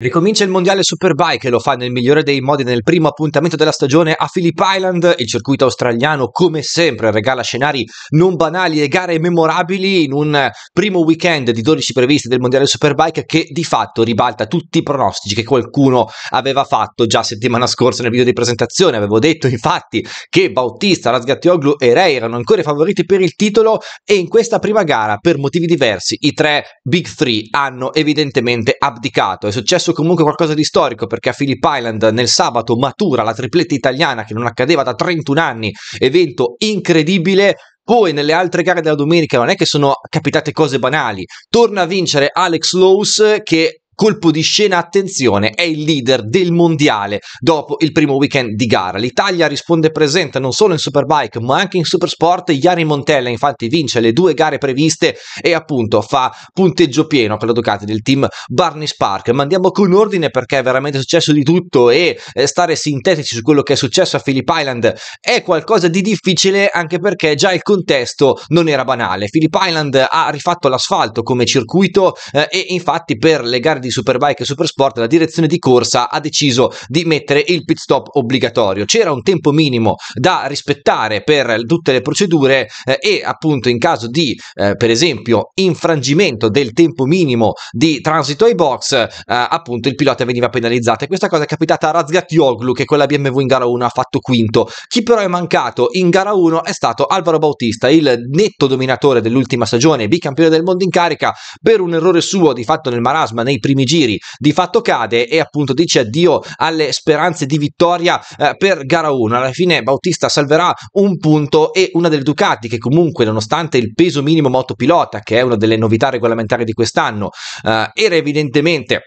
Ricomincia il mondiale Superbike e lo fa nel migliore dei modi nel primo appuntamento della stagione a Phillip Island. Il circuito australiano, come sempre, regala scenari non banali e gare memorabili in un primo weekend di 12 previsti del mondiale Superbike che di fatto ribalta tutti i pronostici che qualcuno aveva fatto già settimana scorsa nel video di presentazione. Avevo detto infatti che Bautista, Razgattioglu e Ray erano ancora i favoriti per il titolo e in questa prima gara, per motivi diversi, i tre Big Three hanno evidentemente abdicato. È successo successo comunque qualcosa di storico perché a Philip Island nel sabato matura la tripletta italiana che non accadeva da 31 anni, evento incredibile, poi nelle altre gare della domenica non è che sono capitate cose banali. Torna a vincere Alex Lowe's che Colpo di scena, attenzione, è il leader del mondiale dopo il primo weekend di gara. L'Italia risponde presente non solo in Superbike ma anche in Supersport. Iari Montella infatti vince le due gare previste e appunto fa punteggio pieno per la Ducati del team Barney Spark. Ma andiamo con ordine perché è veramente successo di tutto e eh, stare sintetici su quello che è successo a Phillip Island è qualcosa di difficile anche perché già il contesto non era banale. Phillip Island ha rifatto l'asfalto come circuito eh, e infatti per le gare di di Superbike e Supersport la direzione di corsa ha deciso di mettere il pit stop obbligatorio. C'era un tempo minimo da rispettare per tutte le procedure eh, e appunto in caso di eh, per esempio infrangimento del tempo minimo di transito ai box eh, appunto il pilota veniva penalizzato e questa cosa è capitata a Razgat Yoglu che con la BMW in gara 1 ha fatto quinto. Chi però è mancato in gara 1 è stato Alvaro Bautista, il netto dominatore dell'ultima stagione, bicampione del mondo in carica per un errore suo di fatto nel marasma nei primi ultimi giri. Di fatto cade e appunto dice addio alle speranze di vittoria eh, per gara 1. Alla fine Bautista salverà un punto e una delle Ducati che comunque nonostante il peso minimo motopilota, che è una delle novità regolamentari di quest'anno, eh, era evidentemente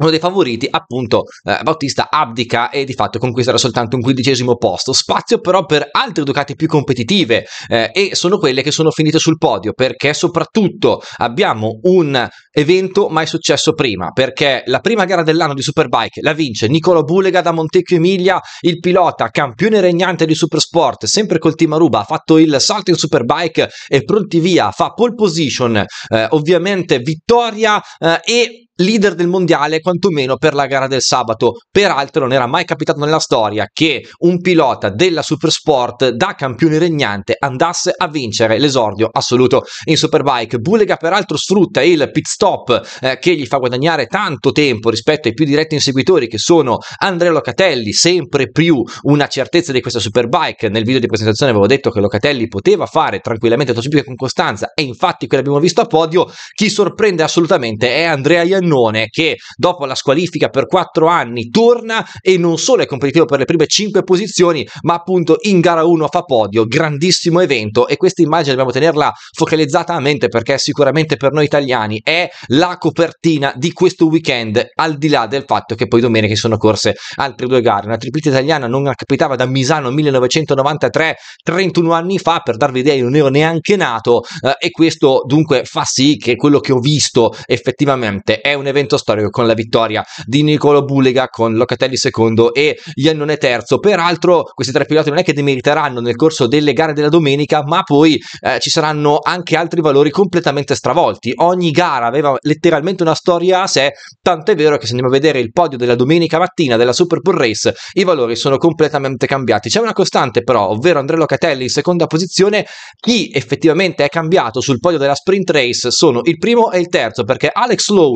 uno dei favoriti, appunto, eh, Bautista abdica e di fatto conquisterà soltanto un quindicesimo posto. Spazio però per altre Ducati più competitive eh, e sono quelle che sono finite sul podio perché soprattutto abbiamo un evento mai successo prima perché la prima gara dell'anno di Superbike la vince Nicola Bulega da Montecchio Emilia, il pilota campione regnante di Supersport, sempre col team Aruba, ha fatto il salto in Superbike e pronti via, fa pole position, eh, ovviamente vittoria eh, e leader del mondiale quantomeno per la gara del sabato. Peraltro non era mai capitato nella storia che un pilota della Supersport da campione regnante andasse a vincere l'esordio assoluto in Superbike. Bulega peraltro sfrutta il pit stop eh, che gli fa guadagnare tanto tempo rispetto ai più diretti inseguitori che sono Andrea Locatelli, sempre più una certezza di questa Superbike. Nel video di presentazione avevo detto che Locatelli poteva fare tranquillamente autocipica con costanza e infatti quello abbiamo visto a podio. Chi sorprende assolutamente è Andrea Iannini Giannone che dopo la squalifica per quattro anni torna e non solo è competitivo per le prime cinque posizioni, ma appunto in gara 1 fa podio, grandissimo evento e questa immagine dobbiamo tenerla focalizzata a mente perché sicuramente per noi italiani è la copertina di questo weekend, al di là del fatto che poi domenica sono corse altre due gare. Una tripletta italiana non capitava da Misano 1993, 31 anni fa, per darvi idea, io non ero neanche nato eh, e questo dunque fa sì che quello che ho visto effettivamente è è un evento storico con la vittoria di Nicolo Bulega con Locatelli secondo e Iannone terzo. Peraltro questi tre piloti non è che demeriteranno nel corso delle gare della domenica, ma poi eh, ci saranno anche altri valori completamente stravolti. Ogni gara aveva letteralmente una storia a sé, tant'è vero che se andiamo a vedere il podio della domenica mattina della Super Bowl Race, i valori sono completamente cambiati. C'è una costante però, ovvero Andrea Locatelli in seconda posizione, chi effettivamente è cambiato sul podio della Sprint Race sono il primo e il terzo, perché Alex Lowe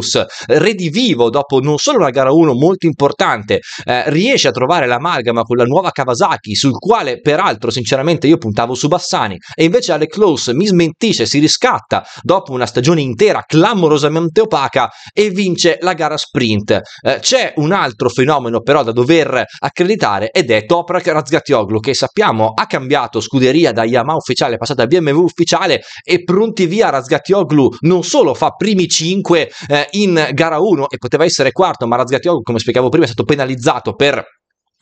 eh, redivivo dopo non solo una gara 1 molto importante, eh, riesce a trovare l'amalgama con la nuova Kawasaki, sul quale peraltro sinceramente io puntavo su Bassani, e invece alle Close mi smentisce, si riscatta dopo una stagione intera clamorosamente opaca e vince la gara sprint. Eh, c'è un altro fenomeno però da dover accreditare ed è Toprak Razgatioglu che sappiamo ha cambiato scuderia da Yamaha ufficiale è passata a BMW ufficiale e pronti via Razgatioglu non solo fa primi 5 eh, in gara 1 e poteva essere quarto, ma Razgatioglu, come spiegavo prima, è stato penalizzato per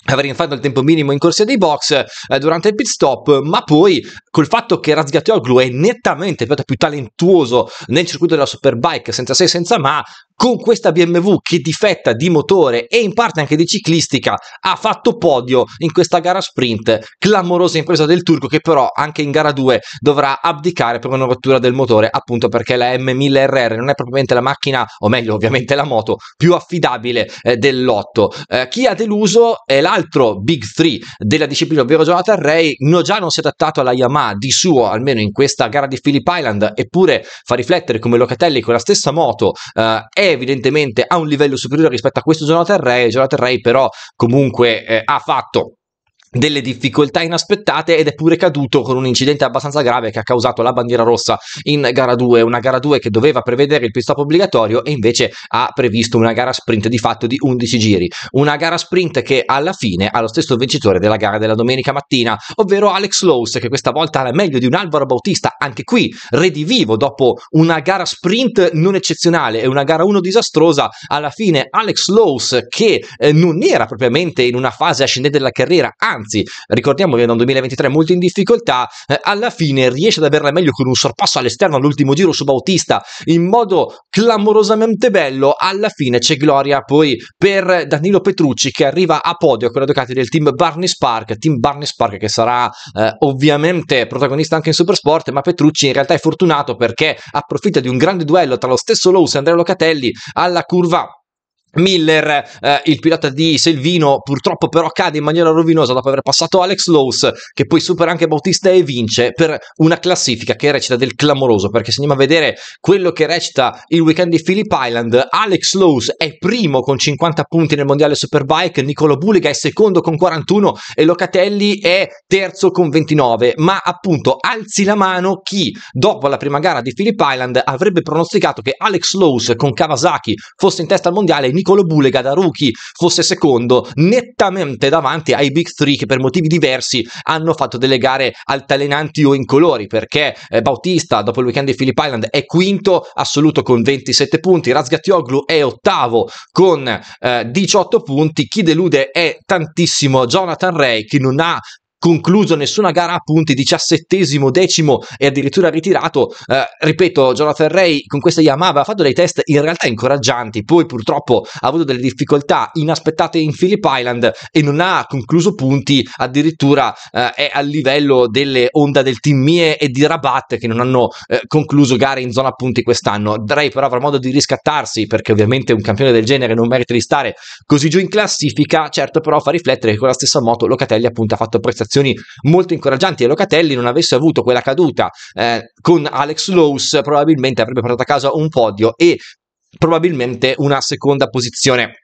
aver infatti il tempo minimo in corsia dei box eh, durante il pit stop, ma poi col fatto che Razgatioglu è nettamente il pilota più talentuoso nel circuito della Superbike senza se senza ma, con questa BMW che difetta di motore e in parte anche di ciclistica ha fatto podio in questa gara sprint, clamorosa impresa del turco che però anche in gara 2 dovrà abdicare per una rottura del motore appunto perché la M1000RR non è propriamente la macchina, o meglio ovviamente la moto, più affidabile eh, dell'otto. Eh, chi ha deluso è la altro big three della disciplina, ovvero Jonathan Ray, no già non si è adattato alla Yamaha di suo, almeno in questa gara di Phillip Island, eppure fa riflettere come Locatelli con la stessa moto eh, è evidentemente a un livello superiore rispetto a questo Jonathan Ray, Jonathan Ray però comunque eh, ha fatto delle difficoltà inaspettate ed è pure caduto con un incidente abbastanza grave che ha causato la bandiera rossa in gara 2, una gara 2 che doveva prevedere il pit stop obbligatorio e invece ha previsto una gara sprint di fatto di 11 giri, una gara sprint che alla fine ha lo stesso vincitore della gara della domenica mattina, ovvero Alex Lowe's che questa volta ha meglio di un Alvaro Bautista, anche qui redivivo dopo una gara sprint non eccezionale e una gara 1 disastrosa, alla fine Alex Lowe's che eh, non era propriamente in una fase ascendente della carriera, anzi anzi ricordiamo che da un 2023 molto in difficoltà, eh, alla fine riesce ad averla meglio con un sorpasso all'esterno all'ultimo giro su Bautista in modo clamorosamente bello, alla fine c'è gloria poi per Danilo Petrucci che arriva a podio con la Ducati del team Barney Spark, team Barney Spark che sarà eh, ovviamente protagonista anche in Supersport, ma Petrucci in realtà è fortunato perché approfitta di un grande duello tra lo stesso Lowe's e Andrea Locatelli alla curva Miller, eh, il pilota di Selvino, purtroppo però cade in maniera rovinosa dopo aver passato Alex Lowe's, che poi supera anche Bautista e vince per una classifica che recita del clamoroso, perché se andiamo a vedere quello che recita il weekend di Phillip Island, Alex Lowe's è primo con 50 punti nel mondiale Superbike, Nicolo Buliga è secondo con 41 e Locatelli è terzo con 29, ma appunto alzi la mano chi dopo la prima gara di Phillip Island avrebbe pronosticato che Alex Lowe's con Kawasaki fosse in testa al mondiale Nicolo Bulega da rookie fosse secondo, nettamente davanti ai Big Three che per motivi diversi hanno fatto delle gare altalenanti o incolori, perché eh, Bautista dopo il weekend di Phillip Island è quinto assoluto con 27 punti, Razgatioglu è ottavo con eh, 18 punti, chi delude è tantissimo Jonathan Ray che non ha concluso nessuna gara a punti, diciassettesimo, decimo e addirittura ritirato. Eh, ripeto, Jonathan Ray con questa Yamaha aveva fatto dei test in realtà incoraggianti, poi purtroppo ha avuto delle difficoltà inaspettate in Phillip Island e non ha concluso punti, addirittura eh, è al livello delle Honda del Team Mie e di Rabat che non hanno eh, concluso gare in zona punti quest'anno. Ray però avrà modo di riscattarsi perché ovviamente un campione del genere non merita di stare così giù in classifica, certo però fa riflettere che con la stessa moto Locatelli appunto ha fatto prestazioni prestazioni molto incoraggianti e Locatelli non avesse avuto quella caduta eh, con Alex Lowe's probabilmente avrebbe portato a casa un podio e probabilmente una seconda posizione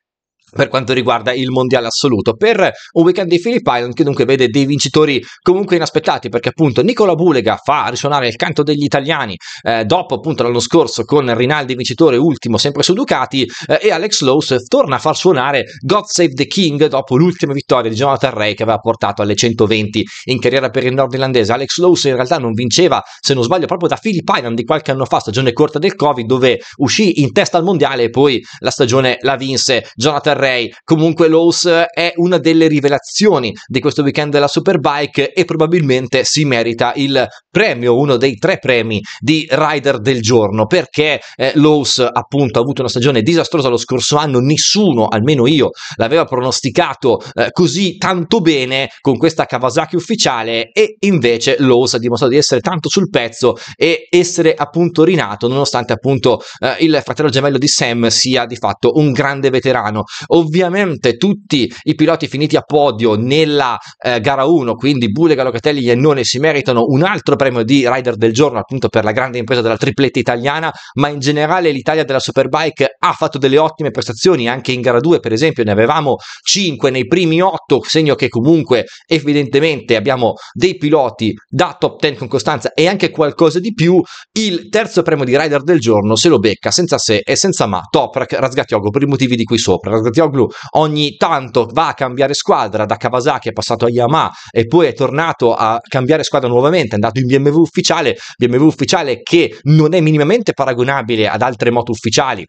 per quanto riguarda il mondiale assoluto per un weekend di Philip Island che dunque vede dei vincitori comunque inaspettati perché appunto Nicola Bulega fa risuonare il canto degli italiani eh, dopo appunto l'anno scorso con Rinaldi vincitore ultimo sempre su Ducati eh, e Alex Lowe torna a far suonare God Save the King dopo l'ultima vittoria di Jonathan Ray che aveva portato alle 120 in carriera per il nord irlandese Alex Lowe in realtà non vinceva se non sbaglio proprio da Philip Island di qualche anno fa stagione corta del Covid dove uscì in testa al mondiale e poi la stagione la vinse Jonathan Ray. Comunque Lowe's eh, è una delle rivelazioni di questo weekend della Superbike e probabilmente si merita il premio, uno dei tre premi di rider del giorno, perché eh, Lowe's appunto ha avuto una stagione disastrosa lo scorso anno, nessuno, almeno io, l'aveva pronosticato eh, così tanto bene con questa Kawasaki ufficiale e invece Lowe's ha dimostrato di essere tanto sul pezzo e essere appunto rinato nonostante appunto eh, il fratello gemello di Sam sia di fatto un grande veterano. Ovviamente tutti i piloti finiti a podio nella eh, gara 1, quindi Bulega, Locatelli e None si meritano un altro premio di rider del giorno appunto per la grande impresa della tripletta italiana, ma in generale l'Italia della Superbike ha fatto delle ottime prestazioni anche in gara 2, per esempio ne avevamo 5 nei primi 8, segno che comunque evidentemente abbiamo dei piloti da top 10 con costanza e anche qualcosa di più. Il terzo premio di rider del giorno se lo becca senza se e senza ma Toprak Razgatiogo per i motivi di qui sopra. Razgatiogo Zoglu ogni tanto va a cambiare squadra, da Kawasaki è passato a Yamaha e poi è tornato a cambiare squadra nuovamente, è andato in BMW ufficiale, BMW ufficiale che non è minimamente paragonabile ad altre moto ufficiali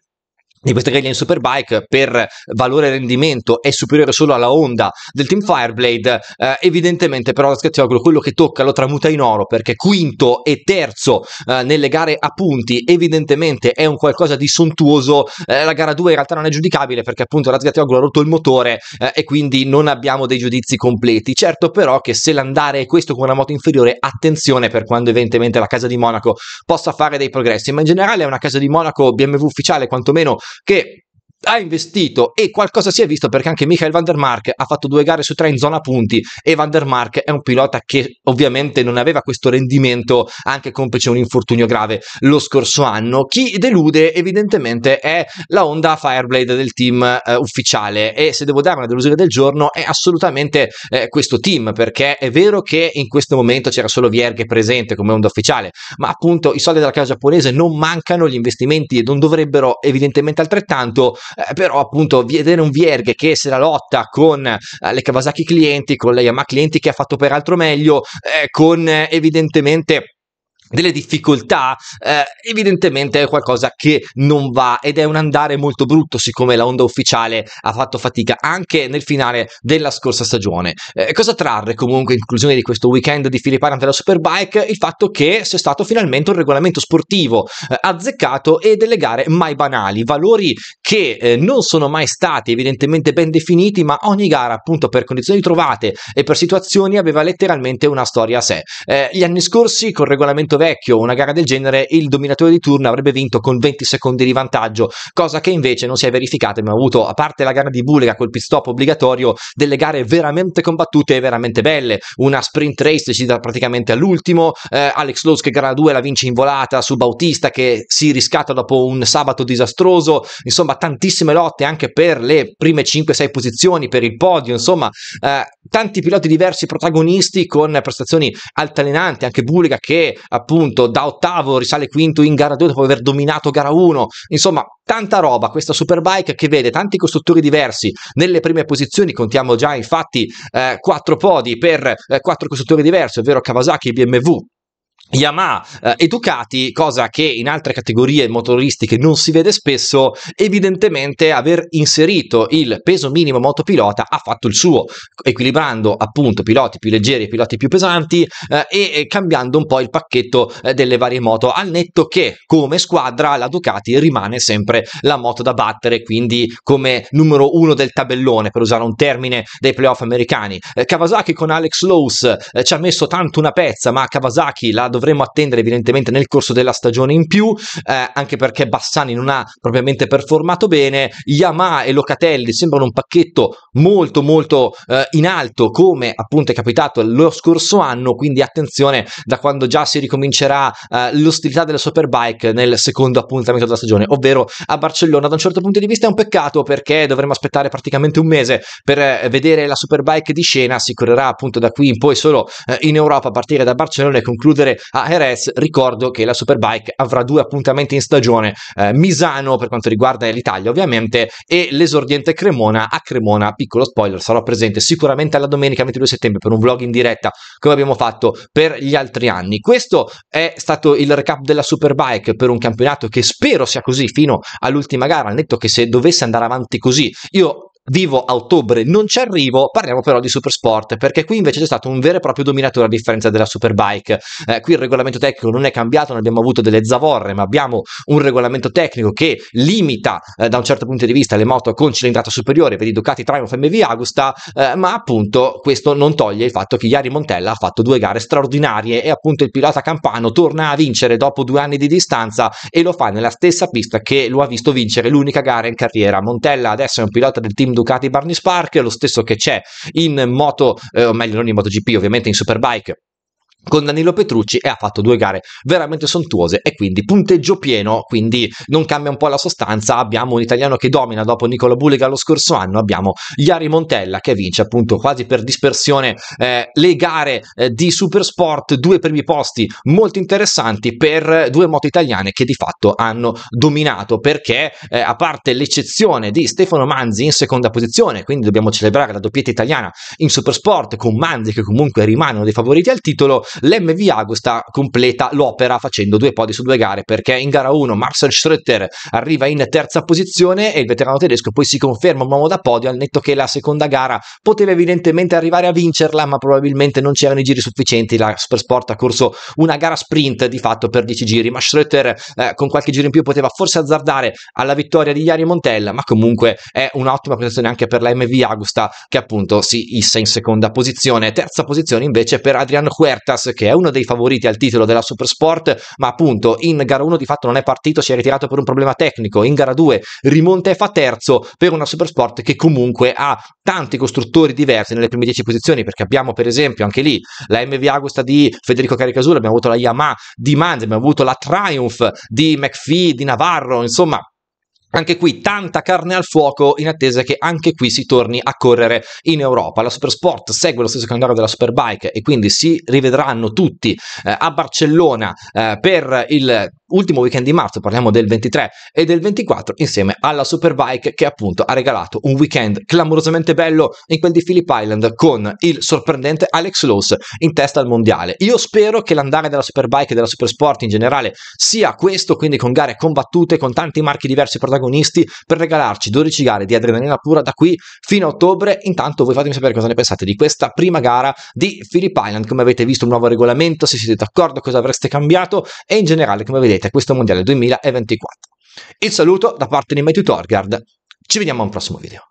di questa greglie in Superbike per valore rendimento è superiore solo alla Honda del team Fireblade eh, evidentemente però la Scattioglu quello che tocca lo tramuta in oro perché quinto e terzo eh, nelle gare a punti evidentemente è un qualcosa di sontuoso eh, la gara 2 in realtà non è giudicabile perché appunto la Scattioglu ha rotto il motore eh, e quindi non abbiamo dei giudizi completi certo però che se l'andare è questo con una moto inferiore attenzione per quando evidentemente la casa di Monaco possa fare dei progressi ma in generale è una casa di Monaco BMW ufficiale quantomeno Okay. ha investito e qualcosa si è visto perché anche Michael Van der Mark ha fatto due gare su tre in zona punti e Van der Mark è un pilota che ovviamente non aveva questo rendimento anche complice un infortunio grave lo scorso anno. Chi delude evidentemente è la Honda Fireblade del team eh, ufficiale e se devo dare una delusione del giorno è assolutamente eh, questo team perché è vero che in questo momento c'era solo Vierge presente come Honda ufficiale ma appunto i soldi della casa giapponese non mancano, gli investimenti e non dovrebbero evidentemente altrettanto eh, però appunto vedere un Vierghe che se la lotta con eh, le Kawasaki clienti, con le Yamaha clienti che ha fatto peraltro meglio, eh, con eh, evidentemente delle difficoltà, eh, evidentemente è qualcosa che non va ed è un andare molto brutto siccome la onda ufficiale ha fatto fatica anche nel finale della scorsa stagione. Eh, cosa trarre comunque in conclusione di questo weekend di Philip Arant della Superbike? Il fatto che sia stato finalmente un regolamento sportivo eh, azzeccato e delle gare mai banali, valori che eh, non sono mai stati evidentemente ben definiti, ma ogni gara appunto per condizioni trovate e per situazioni aveva letteralmente una storia a sé. Eh, gli anni scorsi col regolamento vecchio una gara del genere il dominatore di turno avrebbe vinto con 20 secondi di vantaggio, cosa che invece non si è verificata. Abbiamo avuto, a parte la gara di Bulga col pit stop obbligatorio, delle gare veramente combattute e veramente belle. Una sprint race decisa praticamente all'ultimo, eh, Alex Lowe che gara 2 la vince in volata su Bautista che si riscatta dopo un sabato disastroso, insomma tantissime lotte anche per le prime 5-6 posizioni, per il podio, insomma eh, tanti piloti diversi protagonisti con prestazioni altalenanti, anche Bulga che appunto appunto da ottavo risale quinto in gara 2 dopo aver dominato gara 1, insomma tanta roba questa Superbike che vede tanti costruttori diversi nelle prime posizioni, contiamo già infatti eh, 4 podi per eh, 4 costruttori diversi, ovvero Kawasaki, BMW, Yamaha eh, e Ducati, cosa che in altre categorie motoristiche non si vede spesso, evidentemente aver inserito il peso minimo motopilota ha fatto il suo, equilibrando appunto piloti più leggeri e piloti più pesanti eh, e cambiando un po' il pacchetto eh, delle varie moto, al netto che come squadra la Ducati rimane sempre la moto da battere, quindi come numero uno del tabellone, per usare un termine dei playoff americani. Eh, Kawasaki con Alex Lowe's eh, ci ha messo tanto una pezza, ma Kawasaki la doveva dovremmo attendere evidentemente nel corso della stagione in più, eh, anche perché Bassani non ha propriamente performato bene, Yamaha e Locatelli sembrano un pacchetto molto molto eh, in alto come appunto è capitato lo scorso anno, quindi attenzione da quando già si ricomincerà eh, l'ostilità della Superbike nel secondo appuntamento della stagione, ovvero a Barcellona. Da un certo punto di vista è un peccato perché dovremmo aspettare praticamente un mese per eh, vedere la Superbike di scena, si correrà appunto da qui in poi solo eh, in Europa a partire da Barcellona e concludere a Jerez. Ricordo che la Superbike avrà due appuntamenti in stagione, eh, Misano per quanto riguarda l'Italia ovviamente e l'esordiente Cremona a Cremona, piccolo spoiler, sarò presente sicuramente alla domenica 22 settembre per un vlog in diretta come abbiamo fatto per gli altri anni. Questo è stato il recap della Superbike per un campionato che spero sia così fino all'ultima gara, hanno detto che se dovesse andare avanti così io vivo a ottobre non ci arrivo, parliamo però di Supersport, perché qui invece c'è stato un vero e proprio dominatore a differenza della Superbike. Eh, qui il regolamento tecnico non è cambiato, non abbiamo avuto delle zavorre, ma abbiamo un regolamento tecnico che limita eh, da un certo punto di vista le moto con cilindrata superiore per i Ducati Triumph MV Agusta, eh, ma appunto questo non toglie il fatto che Iari Montella ha fatto due gare straordinarie e appunto il pilota campano torna a vincere dopo due anni di distanza e lo fa nella stessa pista che lo ha visto vincere l'unica gara in carriera. Montella adesso è un pilota del team in Ducati Barney Spark, lo stesso che c'è in moto, eh, o meglio non in MotoGP, ovviamente in Superbike con Danilo Petrucci e ha fatto due gare veramente sontuose e quindi punteggio pieno, quindi non cambia un po' la sostanza, abbiamo un italiano che domina dopo Nicola Bulliga lo scorso anno, abbiamo Iari Montella che vince appunto quasi per dispersione eh, le gare eh, di Supersport, due primi posti molto interessanti per due moto italiane che di fatto hanno dominato perché eh, a parte l'eccezione di Stefano Manzi in seconda posizione, quindi dobbiamo celebrare la doppietta italiana in Supersport con Manzi che comunque rimane uno dei favoriti al titolo, l'MVA questa completa l'opera facendo due podi su due gare perché in gara 1 Marcel Schröter arriva in terza posizione e il veterano tedesco poi si conferma un uomo da podio al netto che la seconda gara poteva evidentemente arrivare a vincerla ma probabilmente non c'erano i giri sufficienti la Supersport ha corso una gara sprint di fatto per 10 giri ma Schröter eh, con qualche giro in più poteva forse azzardare alla vittoria di Iari Montella ma comunque è un'ottima prestazione anche per la MV Agusta che appunto si issa in seconda posizione terza posizione invece per Adriano Huertas Lucas che è uno dei favoriti al titolo della Supersport ma appunto in gara 1 di fatto non è partito si è ritirato per un problema tecnico in gara 2 rimonta e fa terzo per una Supersport che comunque ha tanti costruttori diversi nelle prime 10 posizioni perché abbiamo per esempio anche lì la MV Agusta di Federico Caricasura abbiamo avuto la Yamaha di Manzi abbiamo avuto la Triumph di McPhee di Navarro insomma anche qui tanta carne al fuoco in attesa che anche qui si torni a correre in Europa. La Supersport segue lo stesso calendario della Superbike e quindi si rivedranno tutti eh, a Barcellona eh, per il ultimo weekend di marzo, parliamo del 23 e del 24, insieme alla Superbike che appunto ha regalato un weekend clamorosamente bello in quel di Phillip Island con il sorprendente Alex Lowe's in testa al mondiale. Io spero che l'andare della Superbike e della Supersport in generale sia questo, quindi con gare combattute, con tanti marchi diversi protagonisti, per regalarci 12 gare di adrenalina pura da qui fino a ottobre. Intanto voi fatemi sapere cosa ne pensate di questa prima gara di Phillip Island, come avete visto il nuovo regolamento, se siete d'accordo, cosa avreste cambiato e in generale come vedete vedrete questo mondiale 2024. Il saluto da parte di Matthew Torgard. Ci vediamo a un prossimo video.